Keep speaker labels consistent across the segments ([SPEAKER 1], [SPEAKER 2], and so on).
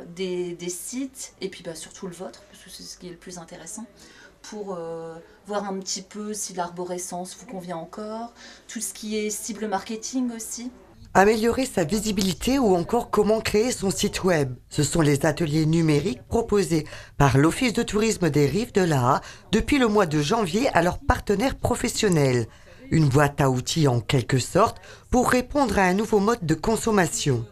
[SPEAKER 1] Euh, des, sites, et puis bah, surtout le vôtre, parce que c'est ce qui est le plus intéressant, pour euh, voir un petit peu si l'arborescence vous convient encore, tout ce qui est cible marketing aussi.
[SPEAKER 2] Améliorer sa visibilité ou encore comment créer son site web. Ce sont les ateliers numériques proposés par l'Office de tourisme des rives de la depuis le mois de janvier à leurs partenaires professionnels. Une boîte à outils en quelque sorte pour répondre à un nouveau mode de consommation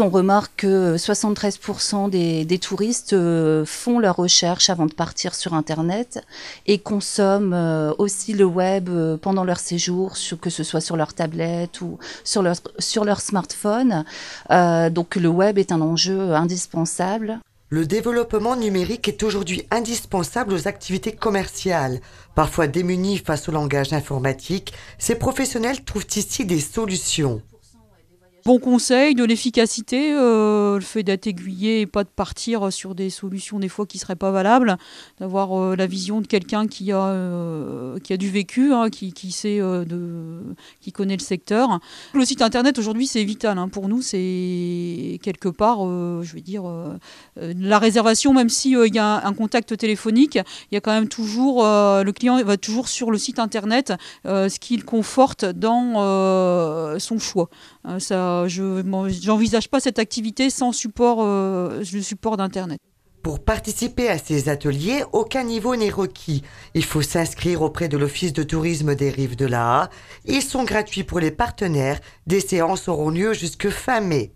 [SPEAKER 2] on remarque que
[SPEAKER 1] 73% des, touristes euh, font leur recherche avant de partir sur Internet et consomment euh, aussi le web euh, pendant leur séjour, que ce soit sur leur tablette ou sur leur, smartphone. donc le web est un enjeu
[SPEAKER 2] indispensable. Le développement numérique est aujourd'hui indispensable aux activités commerciales. Parfois démunis face au langage informatique, ces professionnels trouvent ici des solutions
[SPEAKER 3] bon conseil, de l'efficacité, euh, le fait d'être aiguillé et pas de partir sur des solutions des fois qui seraient pas valables, d'avoir euh, la vision de quelqu'un qui, a euh, qui a du vécu, hein, qui, sait, de, qui connaît le secteur. Le site internet aujourd'hui c'est vital, hein. pour nous c'est quelque part, je vais dire, la réservation, même s'il il y a un contact téléphonique, il y a quand même toujours, le client va toujours sur le site internet, ce qui le conforte dans son choix. ça, euh, je n'envisage pas cette activité sans support, euh, le support d'Internet.
[SPEAKER 2] Pour participer à ces ateliers, aucun niveau n'est requis. Il faut s'inscrire auprès de l'Office de tourisme des rives de la Ils sont gratuits pour les partenaires. Des séances auront lieu jusque fin mai.